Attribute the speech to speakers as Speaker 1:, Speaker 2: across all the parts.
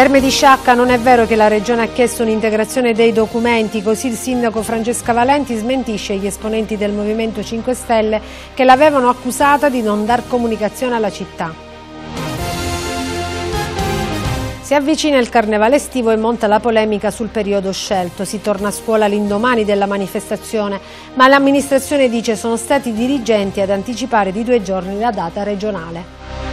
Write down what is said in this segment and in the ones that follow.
Speaker 1: Terme di Sciacca non è vero che la Regione ha chiesto un'integrazione dei documenti, così il sindaco Francesca Valenti smentisce gli esponenti del Movimento 5 Stelle che l'avevano accusata di non dar comunicazione alla città. Si avvicina il carnevale estivo e monta la polemica sul periodo scelto. Si torna a scuola l'indomani della manifestazione, ma l'amministrazione dice sono stati i dirigenti ad anticipare di due giorni la data regionale.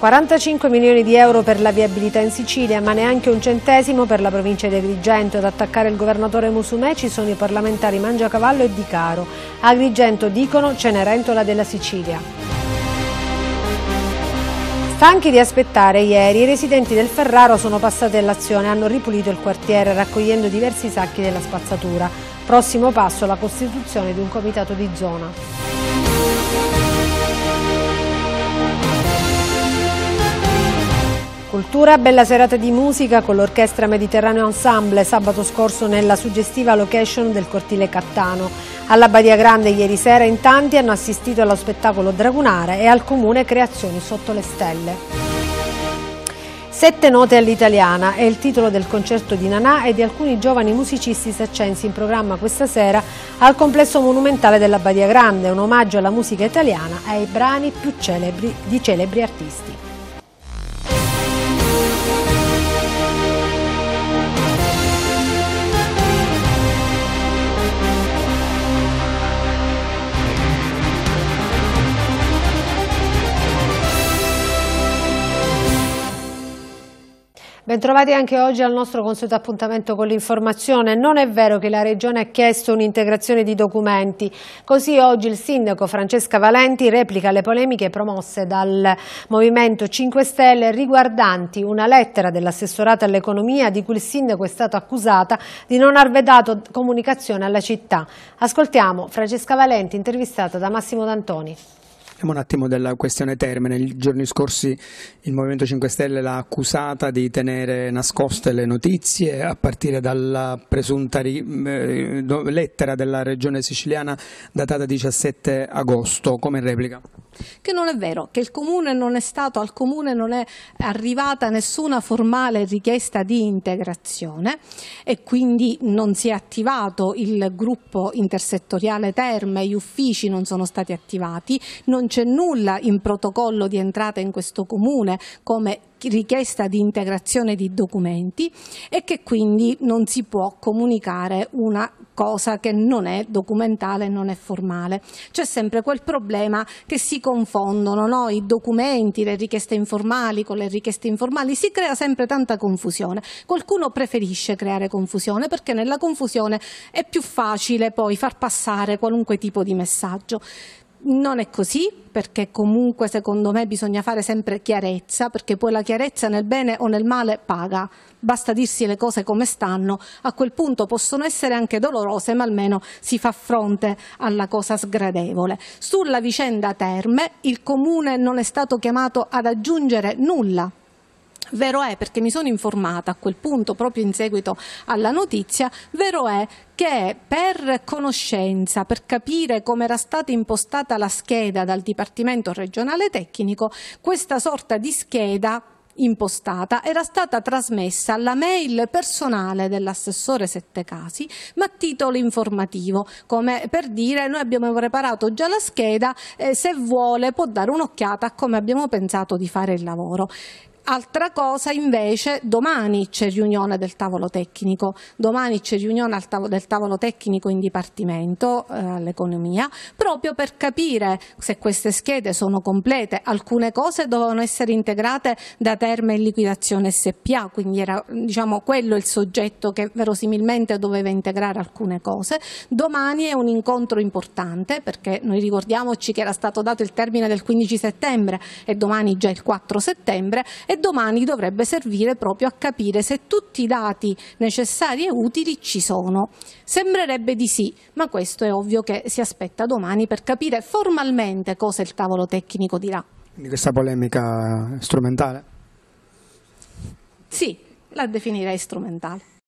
Speaker 1: 45 milioni di euro per la viabilità in Sicilia, ma neanche un centesimo per la provincia di Agrigento. Ad attaccare il governatore Musumeci sono i parlamentari Mangiacavallo e Di Caro. Agrigento dicono Cenerentola della Sicilia. Stanchi di aspettare ieri, i residenti del Ferraro sono passati all'azione e hanno ripulito il quartiere raccogliendo diversi sacchi della spazzatura. Prossimo passo la costituzione di un comitato di zona. Cultura, bella serata di musica con l'Orchestra Mediterraneo Ensemble sabato scorso nella suggestiva location del cortile Cattano. Alla Badia Grande ieri sera in tanti hanno assistito allo spettacolo Dragunare e al comune Creazioni sotto le stelle. Sette note all'italiana è il titolo del concerto di Nanà e di alcuni giovani musicisti saccensi in programma questa sera al complesso monumentale della Badia Grande, un omaggio alla musica italiana e ai brani più celebri di celebri artisti. Bentrovati anche oggi al nostro consueto appuntamento con l'informazione. Non è vero che la Regione ha chiesto un'integrazione di documenti. Così oggi il sindaco Francesca Valenti replica le polemiche promosse dal Movimento 5 Stelle riguardanti una lettera dell'assessorato all'economia di cui il sindaco è stato accusata di non aver dato comunicazione alla città. Ascoltiamo Francesca Valenti intervistata da Massimo D'Antoni.
Speaker 2: Parliamo un attimo della questione termine. I giorni scorsi il Movimento 5 Stelle l'ha accusata di tenere nascoste le notizie a partire dalla presunta mm, eh, lettera della regione siciliana datata 17 agosto. Come replica?
Speaker 3: che non è vero, che il comune non è stato, al comune non è arrivata nessuna formale richiesta di integrazione e quindi non si è attivato il gruppo intersettoriale terme, gli uffici non sono stati attivati, non c'è nulla in protocollo di entrata in questo comune come richiesta di integrazione di documenti e che quindi non si può comunicare una cosa che non è documentale, non è formale. C'è sempre quel problema che si confondono no? i documenti, le richieste informali con le richieste informali, si crea sempre tanta confusione. Qualcuno preferisce creare confusione perché nella confusione è più facile poi far passare qualunque tipo di messaggio. Non è così perché comunque secondo me bisogna fare sempre chiarezza perché poi la chiarezza nel bene o nel male paga basta dirsi le cose come stanno, a quel punto possono essere anche dolorose, ma almeno si fa fronte alla cosa sgradevole. Sulla vicenda Terme il Comune non è stato chiamato ad aggiungere nulla Vero è, perché mi sono informata a quel punto, proprio in seguito alla notizia, vero è che per conoscenza, per capire come era stata impostata la scheda dal Dipartimento regionale tecnico, questa sorta di scheda impostata era stata trasmessa alla mail personale dell'assessore Settecasi, ma a titolo informativo, come per dire noi abbiamo preparato già la scheda, eh, se vuole può dare un'occhiata a come abbiamo pensato di fare il lavoro. Altra cosa invece, domani c'è riunione del tavolo tecnico, domani c'è riunione del tavolo tecnico in Dipartimento eh, all'economia, proprio per capire se queste schede sono complete, alcune cose dovevano essere integrate da terme in liquidazione SPA, quindi era diciamo, quello il soggetto che verosimilmente doveva integrare alcune cose. Domani è un incontro importante perché noi ricordiamoci che era stato dato il termine del 15 settembre e domani già il 4 settembre e domani dovrebbe servire proprio a capire se tutti i dati necessari e utili ci sono. Sembrerebbe di sì, ma questo è ovvio che si aspetta domani per capire formalmente cosa il tavolo tecnico dirà.
Speaker 2: Quindi questa polemica strumentale?
Speaker 1: Sì, la definirei strumentale.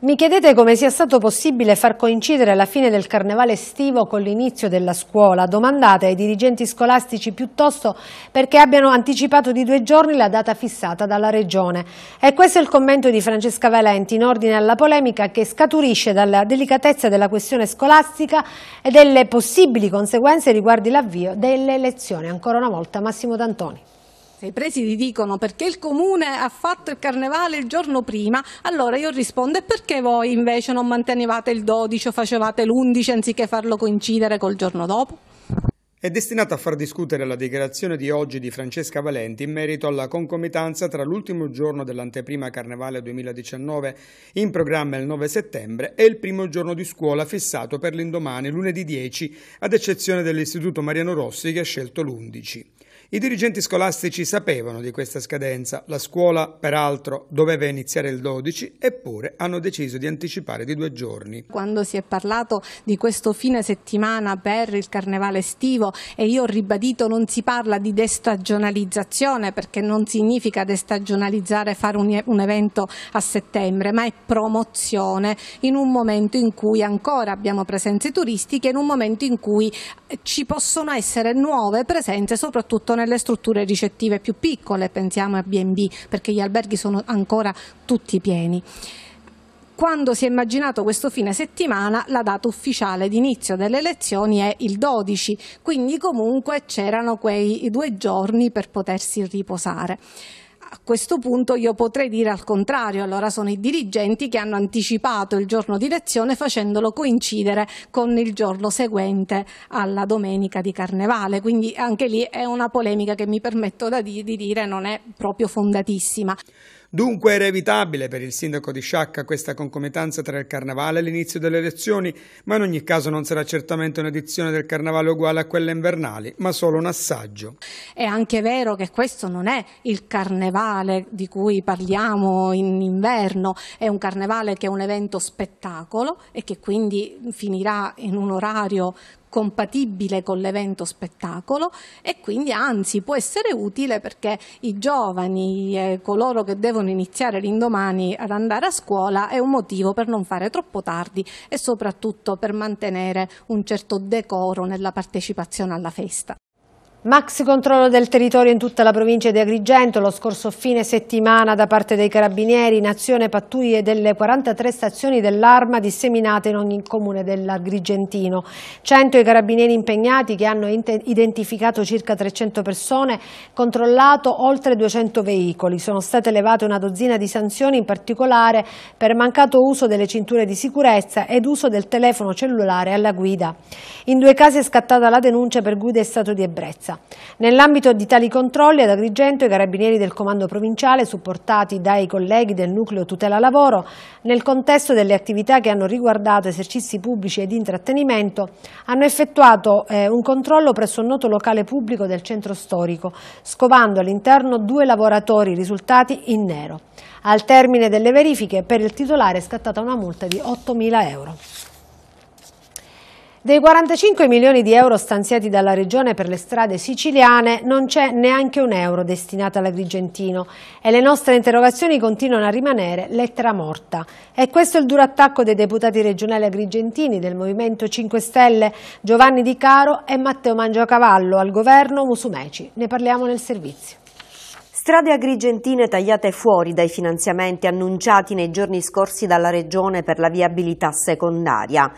Speaker 1: Mi chiedete come sia stato possibile far coincidere la fine del carnevale estivo con l'inizio della scuola. Domandate ai dirigenti scolastici piuttosto perché abbiano anticipato di due giorni la data fissata dalla Regione. E questo è il commento di Francesca Valenti in ordine alla polemica che scaturisce dalla delicatezza della questione scolastica e delle possibili conseguenze riguardo l'avvio delle elezioni. Ancora una volta Massimo D'Antoni.
Speaker 3: Se i presidi dicono perché il comune ha fatto il carnevale il giorno prima, allora io rispondo perché voi invece non mantenevate il 12 o facevate l'11 anziché farlo coincidere col giorno dopo?
Speaker 2: È destinata a far discutere la dichiarazione di oggi di Francesca Valenti in merito alla concomitanza tra l'ultimo giorno dell'anteprima Carnevale 2019 in programma il 9 settembre e il primo giorno di scuola fissato per l'indomani lunedì 10 ad eccezione dell'Istituto Mariano Rossi che ha scelto l'11. I dirigenti scolastici sapevano di questa scadenza, la scuola peraltro doveva iniziare il 12, eppure hanno deciso di anticipare di due giorni.
Speaker 3: Quando si è parlato di questo fine settimana per il carnevale estivo e io ho ribadito non si parla di destagionalizzazione perché non significa destagionalizzare fare un, un evento a settembre, ma è promozione in un momento in cui ancora abbiamo presenze turistiche, in un momento in cui ci possono essere nuove presenze soprattutto nelle strutture ricettive più piccole, pensiamo a B&B, perché gli alberghi sono ancora tutti pieni quando si è immaginato questo fine settimana la data ufficiale d'inizio delle elezioni è il 12, quindi comunque c'erano quei due giorni per potersi riposare a questo punto io potrei dire al contrario, allora sono i dirigenti che hanno anticipato il giorno di lezione facendolo coincidere con il giorno seguente alla domenica di Carnevale, quindi anche lì è una polemica che mi permetto di dire non è proprio fondatissima.
Speaker 2: Dunque era evitabile per il sindaco di Sciacca questa concomitanza tra il carnevale e l'inizio delle elezioni, ma in ogni caso non sarà certamente un'edizione del carnevale uguale a quelle invernali, ma solo un assaggio.
Speaker 3: È anche vero che questo non è il carnevale di cui parliamo in inverno, è un carnevale che è un evento spettacolo e che quindi finirà in un orario compatibile con l'evento spettacolo e quindi anzi può essere utile perché i giovani e eh, coloro che devono iniziare l'indomani ad andare a scuola è un motivo per non fare troppo tardi e soprattutto per mantenere un certo
Speaker 1: decoro nella partecipazione alla festa. Maxi controllo del territorio in tutta la provincia di Agrigento lo scorso fine settimana da parte dei carabinieri in azione pattuglie delle 43 stazioni dell'arma disseminate in ogni comune dell'Agrigentino. 100 i carabinieri impegnati che hanno identificato circa 300 persone, controllato oltre 200 veicoli. Sono state elevate una dozzina di sanzioni in particolare per mancato uso delle cinture di sicurezza ed uso del telefono cellulare alla guida. In due casi è scattata la denuncia per guida in stato di ebbrezza sicurezza. Nell'ambito di tali controlli ad Agrigento i carabinieri del comando provinciale, supportati dai colleghi del nucleo tutela lavoro, nel contesto delle attività che hanno riguardato esercizi pubblici ed intrattenimento, hanno effettuato eh, un controllo presso un noto locale pubblico del centro storico, scovando all'interno due lavoratori risultati in nero. Al termine delle verifiche per il titolare è scattata una multa di 8.000 euro. Dei 45 milioni di euro stanziati dalla Regione per le strade siciliane non c'è neanche un euro destinato all'Agrigentino e le nostre interrogazioni continuano a rimanere lettera morta. E questo è il duro attacco dei deputati regionali agrigentini del Movimento 5 Stelle Giovanni Di Caro e Matteo Mangiacavallo al governo Musumeci. Ne parliamo nel servizio.
Speaker 4: Strade agrigentine tagliate fuori dai finanziamenti annunciati nei giorni scorsi dalla Regione per la viabilità secondaria.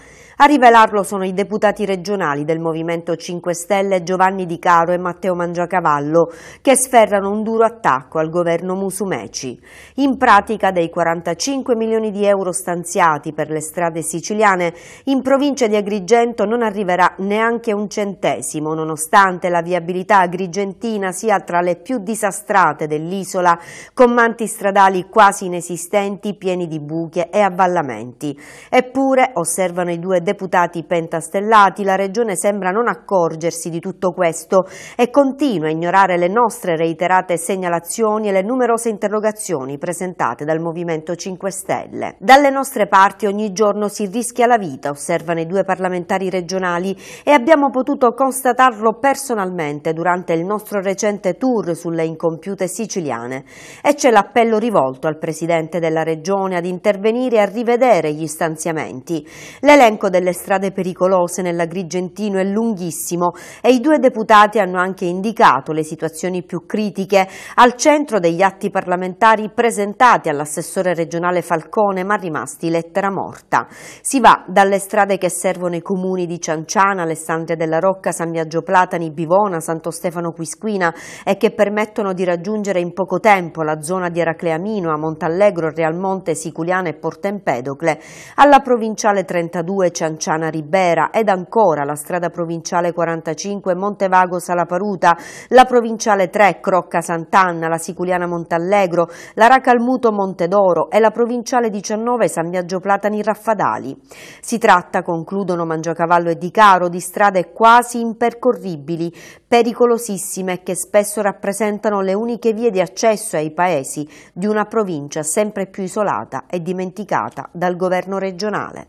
Speaker 4: A rivelarlo sono i deputati regionali del Movimento 5 Stelle Giovanni Di Caro e Matteo Mangiacavallo che sferrano un duro attacco al governo Musumeci. In pratica dei 45 milioni di euro stanziati per le strade siciliane in provincia di Agrigento non arriverà neanche un centesimo nonostante la viabilità agrigentina sia tra le più disastrate dell'isola con manti stradali quasi inesistenti pieni di buche e avvallamenti. Eppure, osservano i due deputati, deputati pentastellati, la Regione sembra non accorgersi di tutto questo e continua a ignorare le nostre reiterate segnalazioni e le numerose interrogazioni presentate dal Movimento 5 Stelle. Dalle nostre parti ogni giorno si rischia la vita, osservano i due parlamentari regionali e abbiamo potuto constatarlo personalmente durante il nostro recente tour sulle incompiute siciliane. E c'è l'appello rivolto al Presidente della Regione ad intervenire e a rivedere gli stanziamenti. L'elenco delle delle strade pericolose nell'Agrigentino è lunghissimo e i due deputati hanno anche indicato le situazioni più critiche al centro degli atti parlamentari presentati all'assessore regionale Falcone ma rimasti lettera morta. Si va dalle strade che servono i comuni di Cianciana, Alessandria della Rocca, San Biagio Platani, Bivona, Santo Stefano Quisquina e che permettono di raggiungere in poco tempo la zona di Eracleamino, a Montallegro, Realmonte, Siculiana e Portempedocle, alla provinciale 32 Cianciana Lanciana Ribera ed ancora la strada provinciale 45 Montevago Salaparuta, la provinciale 3 Crocca Sant'Anna, la Siculiana Montallegro, la Racalmuto Montedoro e la provinciale 19 San Biagio Platani Raffadali. Si tratta, concludono Mangiacavallo e Di Caro, di strade quasi impercorribili, pericolosissime che spesso rappresentano le uniche vie di accesso ai paesi di una provincia sempre più isolata e dimenticata dal governo regionale.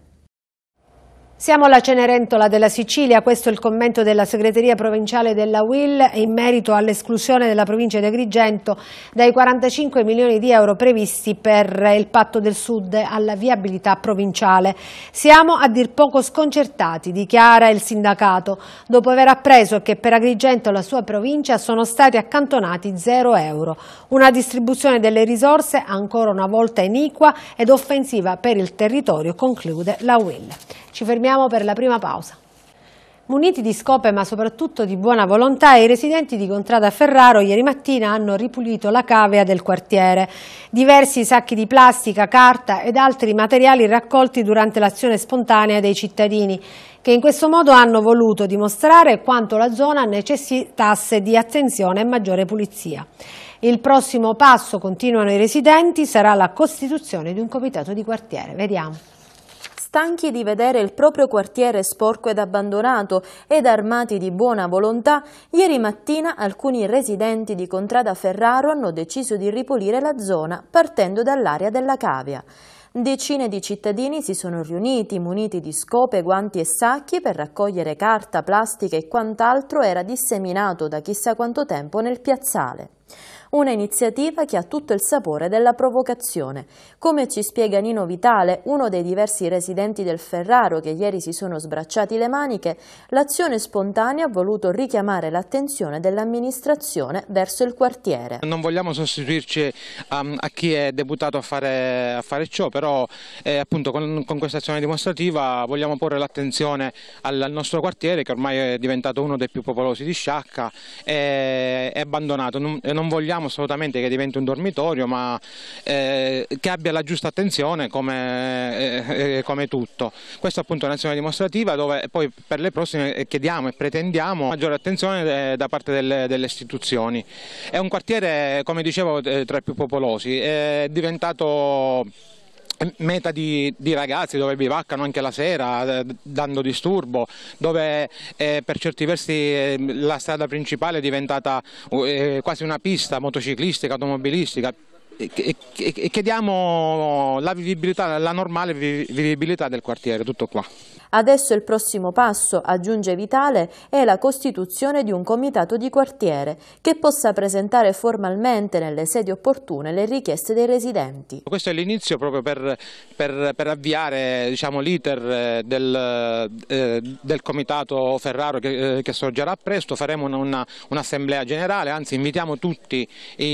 Speaker 4: Siamo alla Cenerentola della Sicilia,
Speaker 1: questo è il commento della segreteria provinciale della UIL in merito all'esclusione della provincia di Agrigento dai 45 milioni di euro previsti per il patto del sud alla viabilità provinciale. Siamo a dir poco sconcertati, dichiara il sindacato, dopo aver appreso che per Agrigento e la sua provincia sono stati accantonati 0 euro. Una distribuzione delle risorse ancora una volta iniqua ed offensiva per il territorio, conclude la UIL. Ci fermiamo torniamo per la prima pausa. Muniti di scope ma soprattutto di buona volontà, i residenti di Contrada Ferraro ieri mattina hanno ripulito la cavea del quartiere. Diversi sacchi di plastica, carta ed altri materiali raccolti durante l'azione spontanea dei cittadini, che in questo modo hanno voluto dimostrare quanto la zona necessitasse di attenzione e maggiore pulizia. Il prossimo passo, continuano i residenti, sarà la costituzione di un comitato di
Speaker 5: quartiere. Vediamo stanchi di vedere il proprio quartiere sporco ed abbandonato ed armati di buona volontà, ieri mattina alcuni residenti di Contrada Ferraro hanno deciso di ripulire la zona partendo dall'area della cavia. Decine di cittadini si sono riuniti, muniti di scope, guanti e sacchi per raccogliere carta, plastica e quant'altro era disseminato da chissà quanto tempo nel piazzale una iniziativa che ha tutto il sapore della provocazione. Come ci spiega Nino Vitale, uno dei diversi residenti del Ferraro che ieri si sono sbracciati le maniche, l'azione spontanea ha voluto richiamare l'attenzione dell'amministrazione verso il quartiere.
Speaker 6: Non vogliamo sostituirci a, um, a chi è deputato a fare, a fare ciò, però eh, appunto con, con questa azione dimostrativa vogliamo porre l'attenzione al, al, nostro quartiere che ormai è diventato uno dei più popolosi di Sciacca, e eh, è abbandonato, non, non vogliamo vogliamo assolutamente che diventi un dormitorio, ma eh, che abbia la giusta attenzione come, eh, eh come tutto. Questa appunto è un'azione dimostrativa dove poi per le prossime eh, chiediamo e pretendiamo maggiore attenzione eh, da parte delle, delle istituzioni. È un quartiere, come dicevo, tra i più popolosi, è diventato meta di, di, ragazzi dove bivaccano anche la sera eh, dando disturbo, dove eh, per certi versi eh, la strada principale è diventata eh, quasi una pista motociclistica, automobilistica, e chiediamo la vivibilità, la normale vivibilità del quartiere, tutto qua.
Speaker 5: Adesso il prossimo passo, aggiunge Vitale, è la costituzione di un comitato di quartiere che possa presentare formalmente nelle sedi opportune le richieste dei residenti.
Speaker 6: Questo è l'inizio proprio per, per, per avviare diciamo, l'iter eh, del, eh, del, comitato Ferraro che, eh, che, sorgerà presto, faremo un'assemblea una, un generale, anzi invitiamo tutti i,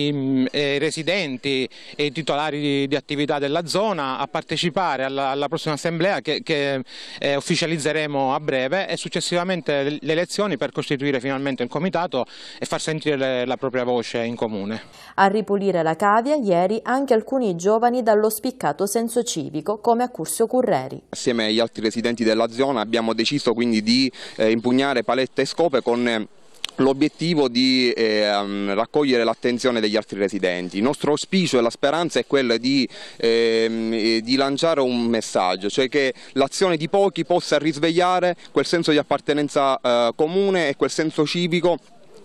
Speaker 6: i residenti, locali e titolari di, di attività della zona a partecipare alla, alla prossima assemblea che, che eh, ufficializzeremo a breve e successivamente le elezioni per costituire finalmente il comitato e far sentire le, la propria voce in comune.
Speaker 5: A ripulire la cavia ieri anche alcuni giovani dallo spiccato senso civico come a Cursio Curreri.
Speaker 7: Assieme agli altri residenti della zona abbiamo deciso quindi di eh, impugnare palette e scope con eh, l'obiettivo di eh, raccogliere l'attenzione degli altri residenti. Il nostro auspicio e la speranza è quella di, ehm, eh, di lanciare un messaggio, cioè che l'azione di pochi possa risvegliare quel senso di appartenenza eh, comune e quel senso civico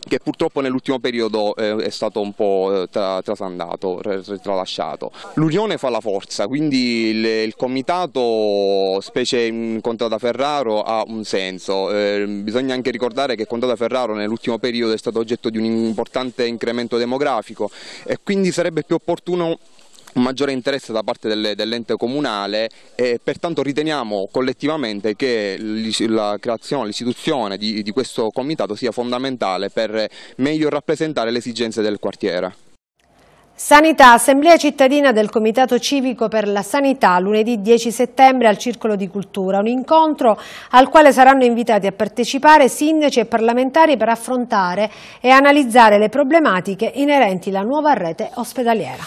Speaker 7: che purtroppo nell'ultimo periodo eh, è stato un po' eh, trasandato, tralasciato. L'unione fa la forza, quindi il, comitato, specie in Contrada Ferraro, ha un senso. Ehm, bisogna anche ricordare che Contrada Ferraro nell'ultimo periodo è stato oggetto di un importante incremento demografico e quindi sarebbe più opportuno un maggiore interesse da parte dell'ente comunale e pertanto riteniamo collettivamente che la creazione, l'istituzione di, di questo comitato sia fondamentale per meglio rappresentare le esigenze del quartiere.
Speaker 1: Sanità, Assemblea cittadina del Comitato Civico per la Sanità, lunedì 10 settembre al Circolo di Cultura, un incontro al quale saranno invitati a partecipare sindaci e parlamentari per affrontare e analizzare le problematiche inerenti alla nuova rete ospedaliera.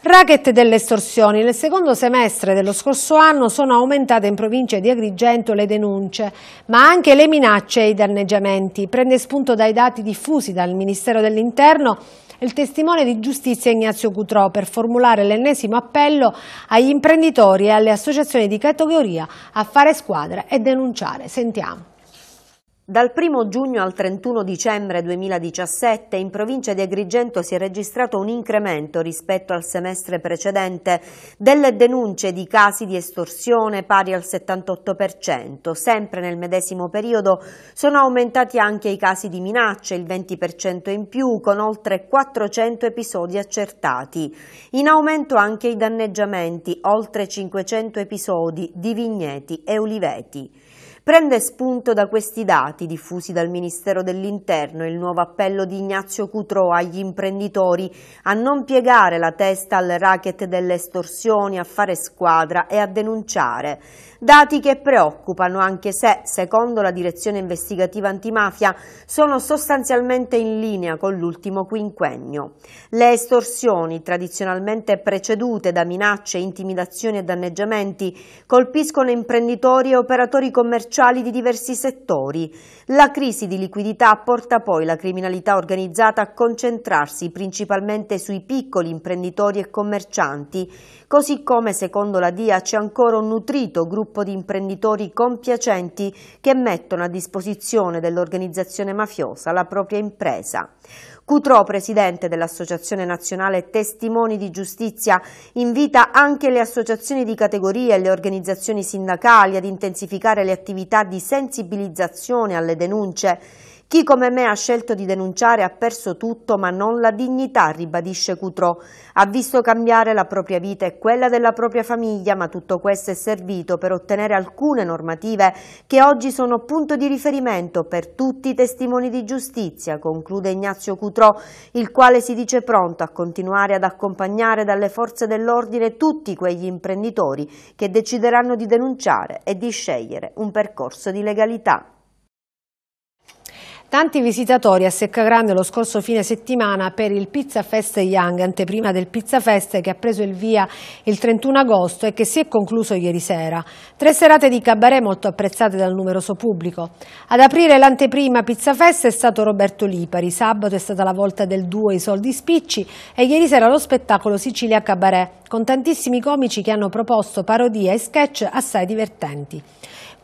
Speaker 1: Racket delle estorsioni. Nel secondo semestre dello scorso anno sono aumentate in provincia di Agrigento le denunce, ma anche le minacce e i danneggiamenti. Prende spunto dai dati diffusi dal Ministero dell'Interno il testimone di giustizia Ignazio Cutrò per formulare l'ennesimo appello agli imprenditori e alle associazioni di categoria a fare squadra e denunciare. Sentiamo.
Speaker 4: Dal 1 giugno al 31 dicembre 2017 in provincia di Agrigento si è registrato un incremento rispetto al semestre precedente delle denunce di casi di estorsione pari al 78%. Sempre nel medesimo periodo sono aumentati anche i casi di minacce, il 20% in più, con oltre 400 episodi accertati. In aumento anche i danneggiamenti, oltre 500 episodi di vigneti e uliveti. Prende spunto da questi dati diffusi dal Ministero dell'Interno il nuovo appello di Ignazio Cutro agli imprenditori a non piegare la testa al racket delle estorsioni, a fare squadra e a denunciare. Dati che preoccupano anche se, secondo la direzione investigativa antimafia, sono sostanzialmente in linea con l'ultimo quinquennio. Le estorsioni, tradizionalmente precedute da minacce, intimidazioni e danneggiamenti, colpiscono imprenditori e operatori commerciali di diversi settori. La crisi di liquidità porta poi la criminalità organizzata a concentrarsi principalmente sui piccoli imprenditori e commercianti così come secondo la DIA c'è ancora un nutrito gruppo di imprenditori compiacenti che mettono a disposizione dell'organizzazione mafiosa la propria impresa. Cutrò, presidente dell'Associazione Nazionale Testimoni di Giustizia, invita anche le associazioni di categoria e le organizzazioni sindacali ad intensificare le attività di sensibilizzazione alle denunce chi come me ha scelto di denunciare ha perso tutto ma non la dignità, ribadisce Cutrò. Ha visto cambiare la propria vita e quella della propria famiglia, ma tutto questo è servito per ottenere alcune normative che oggi sono punto di riferimento per tutti i testimoni di giustizia, conclude Ignazio Cutrò, il quale si dice pronto a continuare ad accompagnare dalle forze dell'ordine tutti quegli imprenditori che decideranno di denunciare e di scegliere un percorso di legalità.
Speaker 1: Tanti visitatori a Secca Grande lo scorso fine settimana per il Pizza Fest Young, anteprima del Pizza Fest che ha preso il via il 31 agosto e che si è concluso ieri sera. Tre serate di cabaret molto apprezzate dal numeroso pubblico. Ad aprire l'anteprima Pizza Fest è stato Roberto Lipari, sabato è stata la volta del duo I Soldi Spicci e ieri sera lo spettacolo Sicilia Cabaret, con tantissimi comici che hanno proposto parodie e sketch assai divertenti.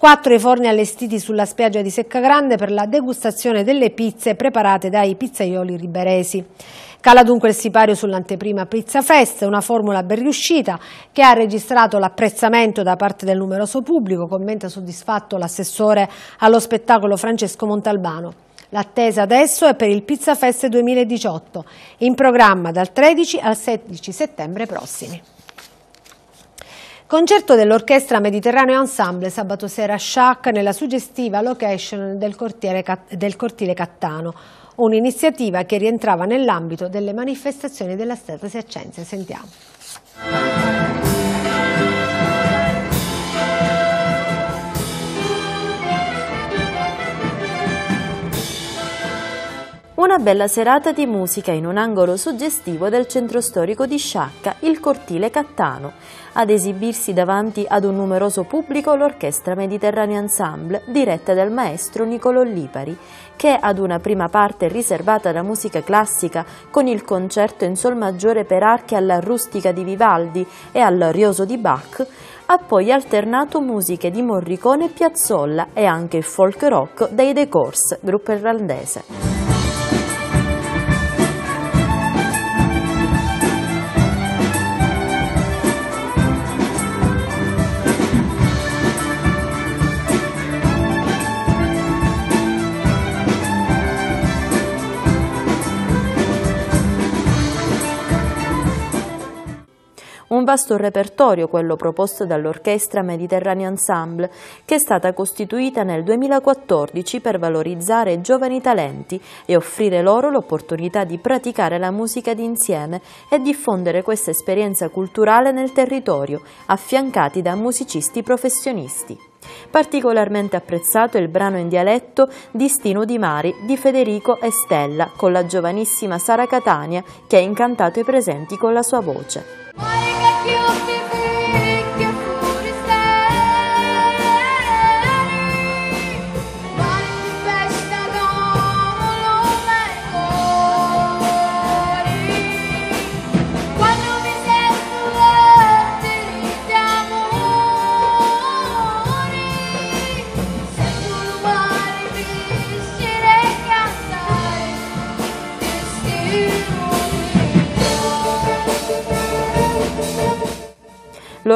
Speaker 1: Quattro i forni allestiti sulla spiaggia di Seccagrande per la degustazione delle pizze preparate dai pizzaioli riberesi. Cala dunque il sipario sull'anteprima Pizza Fest, una formula ben riuscita che ha registrato l'apprezzamento da parte del numeroso pubblico, commenta soddisfatto l'assessore allo spettacolo Francesco Montalbano. L'attesa adesso è per il Pizza Fest 2018, in programma dal 13 al 16 settembre prossimi. Concerto dell'Orchestra Mediterraneo Ensemble sabato sera a Sciacca nella suggestiva location del, del cortile Cattano, un'iniziativa che rientrava nell'ambito delle manifestazioni della Stata Siaccenza. Sentiamo.
Speaker 5: Una bella serata di musica in un angolo suggestivo del centro storico di Sciacca, il Cortile Cattano. Ad esibirsi davanti ad un numeroso pubblico l'Orchestra Mediterranea Ensemble, diretta dal maestro Niccolò Lipari, che ad una prima parte riservata alla musica classica con il concerto in sol maggiore per archi alla Rustica di Vivaldi e all'arioso di Bach, ha poi alternato musiche di Morricone e Piazzolla e anche il folk rock dei The Course, gruppo irlandese. vasto repertorio quello proposto dall'Orchestra Mediterraneo Ensemble, che è stata costituita nel 2014 per valorizzare giovani talenti e offrire loro l'opportunità di praticare la musica d'insieme e diffondere questa esperienza culturale nel territorio, affiancati da musicisti professionisti. Particolarmente apprezzato il brano in dialetto Distino di Mari di Federico e Stella con la giovanissima Sara Catania che ha incantato i presenti con la sua voce. you feel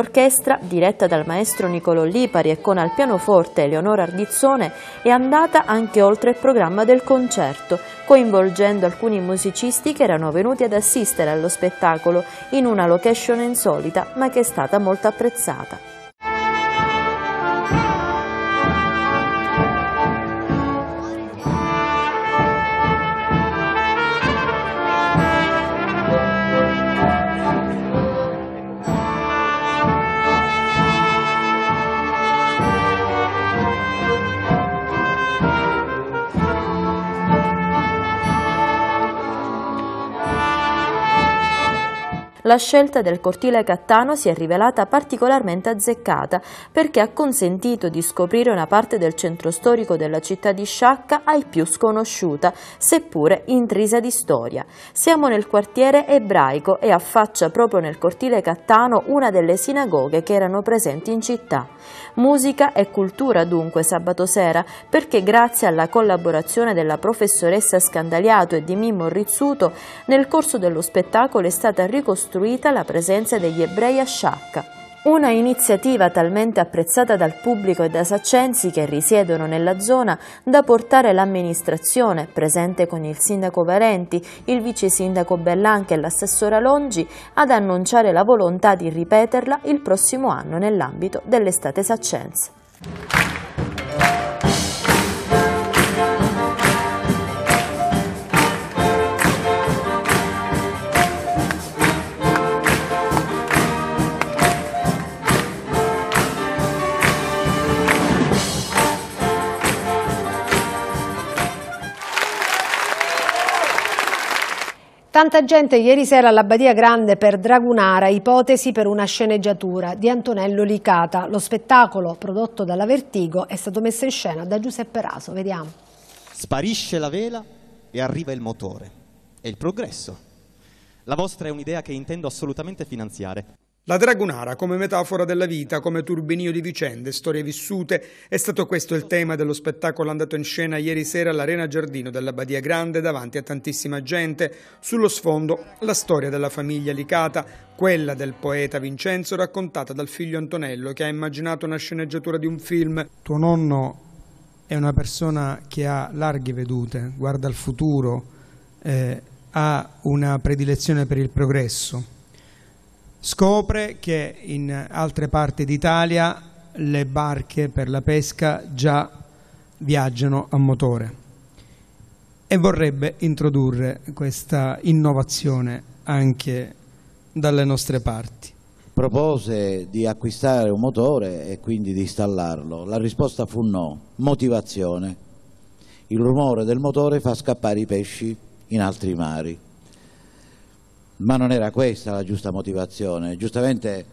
Speaker 5: orchestra, diretta dal maestro Niccolò Lipari e con al pianoforte Eleonora Ardizzone, è andata anche oltre il programma del concerto, coinvolgendo alcuni musicisti che erano venuti ad assistere allo spettacolo in una location insolita ma che è stata molto apprezzata. La scelta del cortile cattano si è rivelata particolarmente azzeccata perché ha consentito di scoprire una parte del centro storico della città di Sciacca ai più sconosciuta, seppure intrisa di storia. Siamo nel quartiere ebraico e affaccia proprio nel cortile cattano una delle sinagoghe che erano presenti in città. Musica e cultura dunque sabato sera, perché grazie alla collaborazione della professoressa Scandaliato e di Mimmo Rizzuto, nel corso dello spettacolo è stata ricostruita la presenza degli ebrei a Sciacca. Una iniziativa talmente apprezzata dal pubblico e da saccensi che risiedono nella zona da portare l'amministrazione, presente con il sindaco Valenti, il vice sindaco Bellanche e l'assessora Longi, ad annunciare la volontà di ripeterla il prossimo anno nell'ambito dell'estate saccense.
Speaker 1: Tanta gente ieri sera alla Badia Grande per Dragunara, ipotesi per una sceneggiatura di Antonello Licata. Lo spettacolo prodotto dalla Vertigo è stato messo in scena da Giuseppe Raso. Vediamo.
Speaker 8: Sparisce la vela e arriva il motore. È il progresso.
Speaker 2: La vostra è un'idea che intendo assolutamente finanziare. La Dragunara come metafora della vita, come turbinio di vicende, storie vissute, è stato questo il tema dello spettacolo andato in scena ieri sera all'Arena Giardino della Badia Grande davanti a tantissima gente. Sullo sfondo la storia della famiglia Licata, quella del poeta Vincenzo raccontata dal figlio Antonello che ha immaginato una sceneggiatura di un film. Tuo nonno è una persona che ha larghe vedute, guarda al futuro, eh, ha una predilezione per il progresso scopre che in altre parti d'Italia le barche per la pesca già viaggiano a motore e vorrebbe introdurre questa innovazione anche dalle nostre parti.
Speaker 8: Propose di acquistare un motore e quindi di installarlo. La risposta fu no. Motivazione. Il rumore del motore fa scappare i pesci in altri mari ma non era questa la giusta motivazione. Giustamente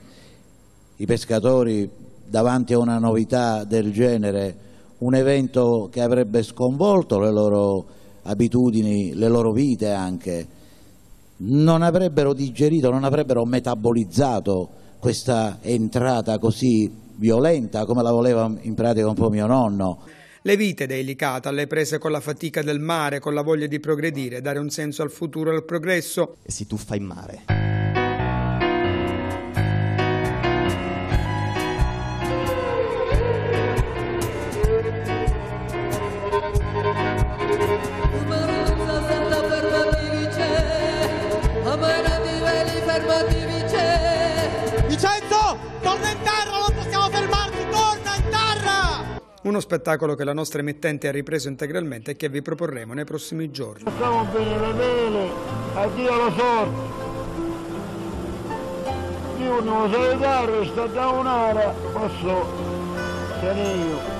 Speaker 8: i pescatori davanti a una novità del genere, un evento che avrebbe sconvolto le loro abitudini, le loro vite anche, non avrebbero digerito, non avrebbero metabolizzato questa entrata così violenta come la voleva in pratica un po' mio nonno. Le vite
Speaker 2: delicate, Licata, le prese con la fatica del mare, con la voglia di progredire, dare un senso al futuro e al progresso. E si tuffa in mare. uno spettacolo che la nostra emittente ha ripreso integralmente e che vi proporremo nei prossimi giorni.
Speaker 6: Facciamo bene le vele,
Speaker 8: addio la sorte. Io non so dare, sta da un'ora, posso, sarei io.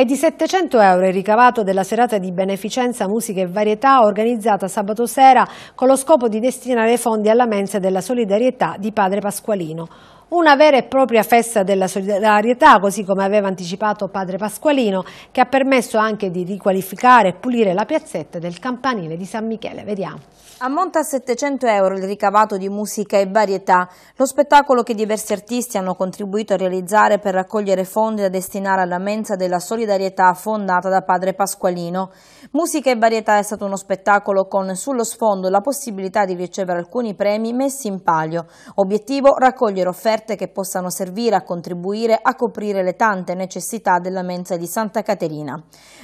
Speaker 1: È di 700 euro il ricavato della serata di beneficenza musica e varietà organizzata sabato sera con lo scopo di destinare fondi alla mensa della solidarietà di padre Pasqualino. Una vera e propria festa della solidarietà, così come aveva anticipato padre Pasqualino, che ha permesso anche di riqualificare e pulire la piazzetta del campanile di San Michele. Vediamo.
Speaker 9: Ammonta a 700 euro il ricavato di musica e varietà, lo spettacolo che diversi artisti hanno contribuito a realizzare per raccogliere fondi da destinare alla mensa della solidarietà fondata da padre Pasqualino. Musica e varietà è stato uno spettacolo con sullo sfondo la possibilità di ricevere alcuni premi messi in palio. Obiettivo raccogliere offerte offerte che possano servire a contribuire a coprire le tante necessità della mensa di Santa Caterina.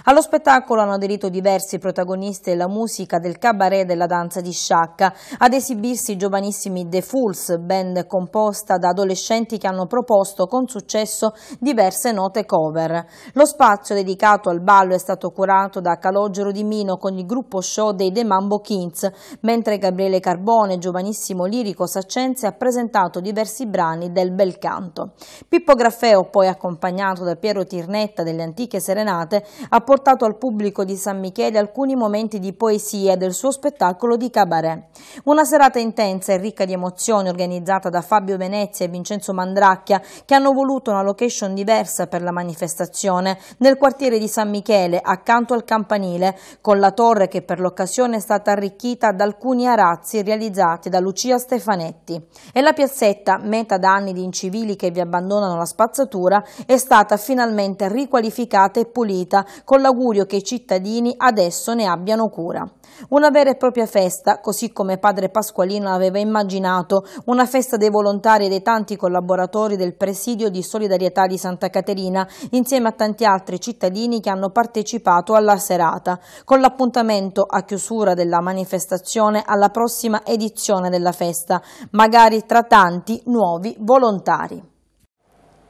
Speaker 9: Allo spettacolo hanno aderito diversi protagonisti della musica, del cabaret e della danza di sciacca, ad esibirsi i giovanissimi The Fools, band composta da adolescenti che hanno proposto con successo diverse note cover. Lo spazio dedicato al ballo è stato curato da Calogero di Mino con il gruppo show dei The Mambo Kings, mentre Gabriele Carbone, giovanissimo lirico saccenze, ha presentato diversi brani Giovanni del Bel Canto. Pippo Graffeo, poi accompagnato da Piero Tirnetta delle antiche serenate, ha portato al pubblico di San Michele alcuni momenti di poesia del suo spettacolo di cabaret. Una serata intensa e ricca di emozioni organizzata da Fabio Venezia e Vincenzo Mandracchia che hanno voluto una location diversa per la manifestazione nel quartiere di San Michele accanto al campanile con la torre che per l'occasione è stata arricchita da alcuni arazzi realizzati da Lucia Stefanetti e la piazzetta meta da anni di incivili che vi abbandonano la spazzatura, è stata finalmente riqualificata e pulita, con l'augurio che i cittadini adesso ne abbiano cura. Una vera e propria festa, così come padre Pasqualino aveva immaginato, una festa dei volontari e dei tanti collaboratori del Presidio di Solidarietà di Santa Caterina, insieme a tanti altri cittadini che hanno partecipato alla serata, con l'appuntamento a chiusura della manifestazione alla prossima edizione della festa,
Speaker 1: magari tra tanti nuovi volontari.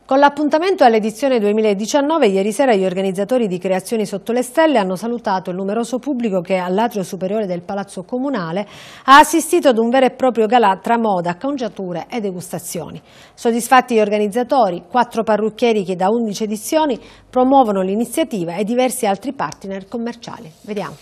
Speaker 1: Con l'appuntamento all'edizione 2019, ieri sera gli organizzatori di Creazioni Sotto le Stelle hanno salutato il numeroso pubblico che all'atrio superiore del Palazzo Comunale ha assistito ad un vero e proprio galà tra moda, cangiature e degustazioni. Soddisfatti gli organizzatori, quattro parrucchieri che da 11 edizioni promuovono l'iniziativa e diversi altri partner commerciali. Vediamo.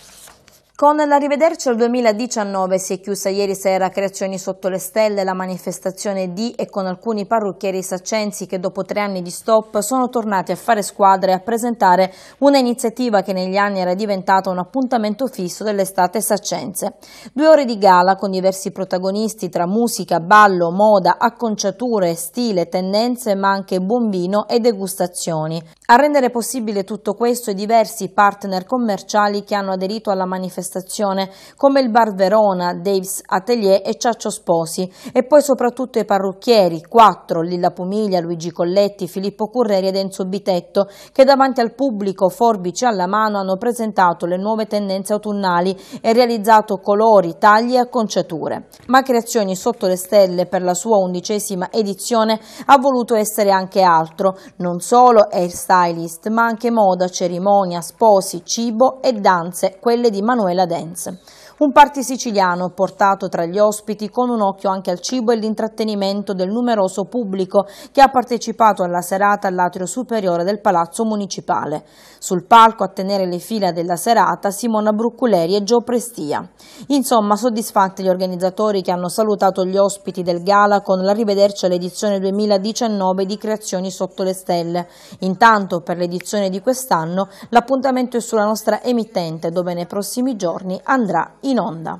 Speaker 1: Con l'Arrivederci al 2019 si è chiusa ieri sera a Creazioni sotto le
Speaker 9: stelle la manifestazione di e con alcuni parrucchieri saccensi che dopo tre anni di stop sono tornati a fare squadre e a presentare un'iniziativa che negli anni era diventata un appuntamento fisso dell'estate saccense. Due ore di gala con diversi protagonisti tra musica, ballo, moda, acconciature, stile, tendenze ma anche buon vino e degustazioni. A rendere possibile tutto questo i diversi partner commerciali che hanno aderito alla manifestazione manifestazione come il Bar Verona, Dave's Atelier e Ciaccio Sposi e poi soprattutto i parrucchieri, 4, Lilla Pumiglia, Luigi Colletti, Filippo Curreri ed Enzo Bitetto che davanti al pubblico forbici alla mano hanno presentato le nuove tendenze autunnali e realizzato colori, tagli e acconciature. Ma Creazioni sotto le stelle per la sua undicesima edizione ha voluto essere anche altro, non solo hairstylist ma anche moda, cerimonia, sposi, cibo e danze, quelle di Manuela la Dance. Un party siciliano portato tra gli ospiti con un occhio anche al cibo e l'intrattenimento del numeroso pubblico che ha partecipato alla serata all'atrio superiore del Palazzo Municipale. Sul palco a tenere le fila della serata Simona Brucculeri e Gio Prestia. Insomma, soddisfatti gli organizzatori che hanno salutato gli ospiti del gala con l'arrivederci all'edizione 2019 di Creazioni sotto le stelle. Intanto per l'edizione di quest'anno l'appuntamento è sulla nostra emittente dove nei
Speaker 1: prossimi giorni andrà in onda.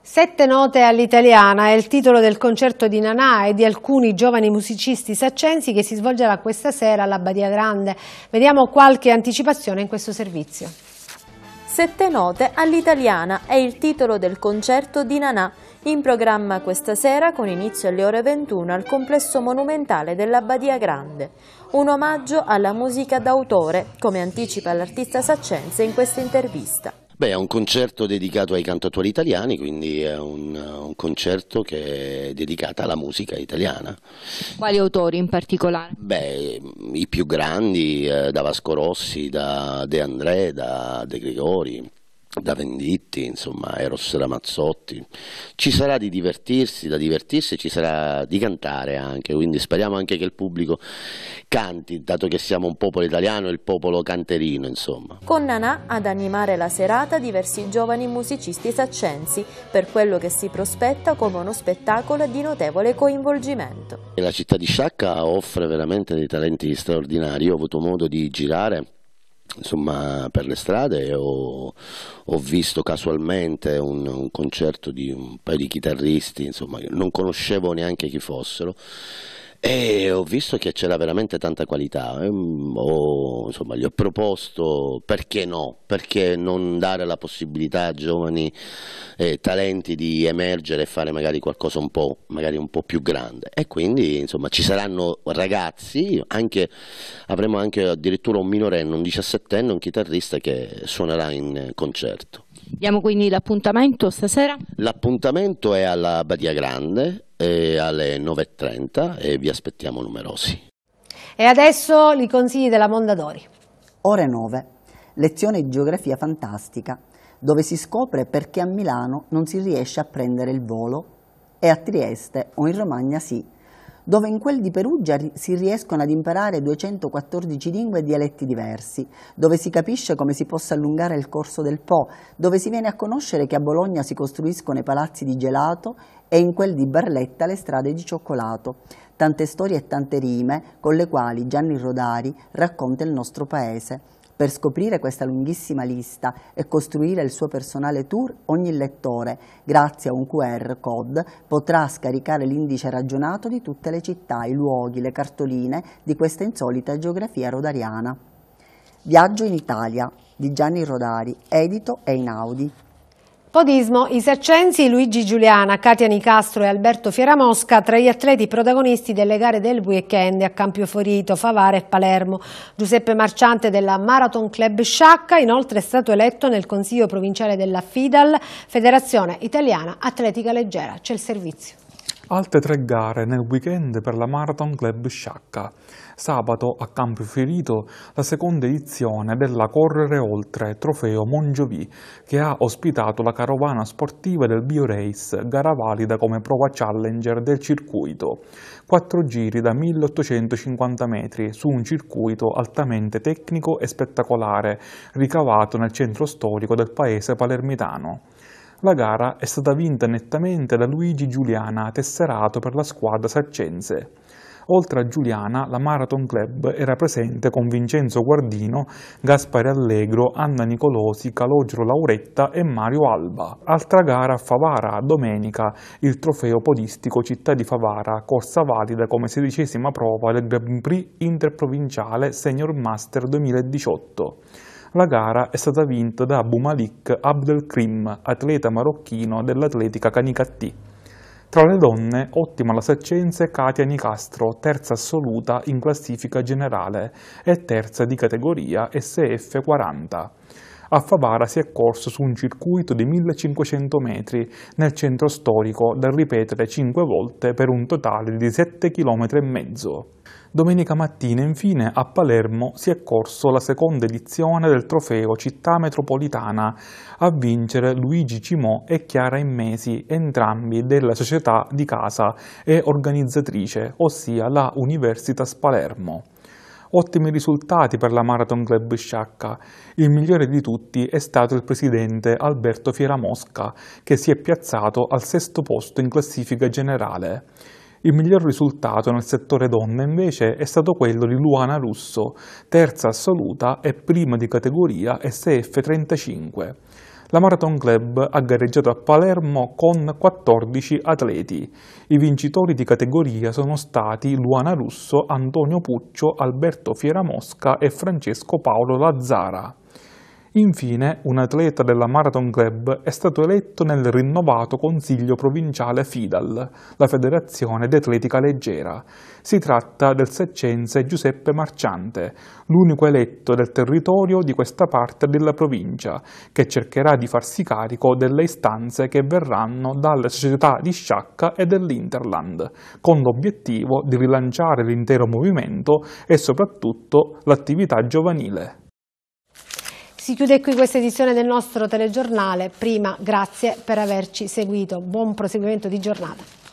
Speaker 1: Sette note all'italiana è il titolo del concerto di Nanà e di alcuni giovani musicisti saccensi che si svolgerà questa sera alla Badia Grande. Vediamo qualche anticipazione in questo servizio. Sette
Speaker 5: note all'italiana è il titolo del concerto di Nanà, in programma questa sera con inizio alle ore 21 al complesso monumentale della Badia Grande. Un omaggio alla musica d'autore, come anticipa l'artista saccense in questa intervista.
Speaker 8: Beh, è un concerto dedicato ai cantatori italiani, quindi è un, un concerto che è dedicato alla musica italiana.
Speaker 4: Quali autori in particolare?
Speaker 8: Beh, i più grandi, eh, da Vasco Rossi, da De André, da De Gregori da Venditti, insomma, Eros Ramazzotti. Ci sarà di divertirsi, da divertirsi, ci sarà di cantare anche, quindi speriamo anche che il pubblico canti, dato che siamo un popolo italiano e il popolo canterino, insomma.
Speaker 5: Con Nanà ad animare la serata diversi giovani musicisti saccensi per quello che si prospetta come uno spettacolo di notevole coinvolgimento.
Speaker 8: La città di Sciacca offre veramente dei talenti straordinari, io ho avuto modo di girare insomma, per le strade ho, ho visto casualmente un, un, concerto di un paio di chitarristi, insomma, non conoscevo neanche chi fossero e ho visto che c'era veramente tanta qualità. Ho, ehm, insomma, gli ho proposto perché no, perché non dare la possibilità a giovani eh, talenti di emergere e fare magari qualcosa un po', un po più grande. E quindi insomma, ci saranno ragazzi, anche, avremo anche addirittura un minorenne, un 17enne, un chitarrista che suonerà in concerto.
Speaker 3: Diamo quindi l'appuntamento stasera?
Speaker 8: L'appuntamento è alla Badia Grande alle 9.30 e vi aspettiamo numerosi.
Speaker 1: E adesso i consigli della Mondadori.
Speaker 4: Ore 9, lezione di geografia fantastica, dove si scopre perché a Milano non si riesce a prendere il volo e a Trieste o in Romagna sì dove in quel di Perugia si riescono ad imparare 214 lingue e dialetti diversi, dove si capisce come si possa allungare il corso del Po, dove si viene a conoscere che a Bologna si costruiscono i palazzi di gelato e in quel di Barletta le strade di cioccolato. Tante storie e tante rime con le quali Gianni Rodari racconta il nostro paese. Per scoprire questa lunghissima lista e costruire il suo personale tour, ogni lettore, grazie a un QR code, potrà scaricare l'indice ragionato di tutte le città, i luoghi, le cartoline di questa insolita geografia rodariana. Viaggio in Italia di Gianni Rodari, edito e in Audi.
Speaker 1: Podismo, i saccensi Luigi Giuliana, Katia Nicastro e Alberto Fieramosca tra gli atleti protagonisti delle gare del weekend a Campioforito, Favara e Palermo. Giuseppe Marciante della Marathon Club Sciacca inoltre è stato eletto nel Consiglio Provinciale della FIDAL, Federazione Italiana Atletica Leggera. C'è il servizio.
Speaker 10: Altre tre gare nel weekend per la Marathon Club Sciacca sabato a Campofiorito la seconda edizione della Correre Oltre Trofeo Mongiovì, che ha ospitato la carovana sportiva del BioRace, gara valida come prova challenger del circuito. Quattro giri da 1850 metri su un circuito altamente tecnico e spettacolare, ricavato nel centro storico del paese palermitano. La gara è stata vinta nettamente da Luigi Giuliana, tesserato per la squadra saccense. Oltre a Giuliana, la Marathon Club era presente con Vincenzo Guardino, Gaspare Allegro, Anna Nicolosi, Calogero Lauretta e Mario Alba. Altra gara a Favara, domenica, il trofeo podistico Città di Favara, corsa valida come sedicesima prova del Grand Prix Interprovinciale Senior Master 2018. La gara è stata vinta da Abu Malik Abdelkrim, atleta marocchino dell'atletica Canicattì. Tra le donne, ottima la saccense Katia Nicastro, terza assoluta in classifica generale e terza di categoria SF40. A Favara si è corso su un circuito di 1500 metri nel centro storico da ripetere 5 volte per un totale di 7,5 km Domenica mattina, infine, a Palermo si è corso la seconda edizione del trofeo Città Metropolitana a vincere Luigi Cimò e Chiara Immesi, entrambi della società di casa e organizzatrice, ossia la Universitas Palermo ottimi risultati per la Marathon Club Sciacca. Il migliore di tutti è stato il presidente Alberto Fieramosca, che si è piazzato al sesto posto in classifica generale. Il miglior risultato nel settore donne invece è stato quello di Luana Russo, terza assoluta e prima di categoria SF35. La Marathon Club ha gareggiato a Palermo con 14 atleti. I vincitori di categoria sono stati Luana Russo, Antonio Puccio, Alberto Fieramosca e Francesco Paolo Lazzara. Infine, un atleta della Marathon Club è stato eletto nel rinnovato Consiglio Provinciale FIDAL, la Federazione d'Atletica Leggera. Si tratta del seccense Giuseppe Marciante, l'unico eletto del territorio di questa parte della provincia, che cercherà di farsi carico delle istanze che verranno dalle società di Sciacca e dell'Interland, con l'obiettivo di rilanciare l'intero movimento e soprattutto l'attività giovanile.
Speaker 1: Si chiude qui questa edizione del nostro telegiornale. Prima, grazie per averci seguito. Buon proseguimento di giornata.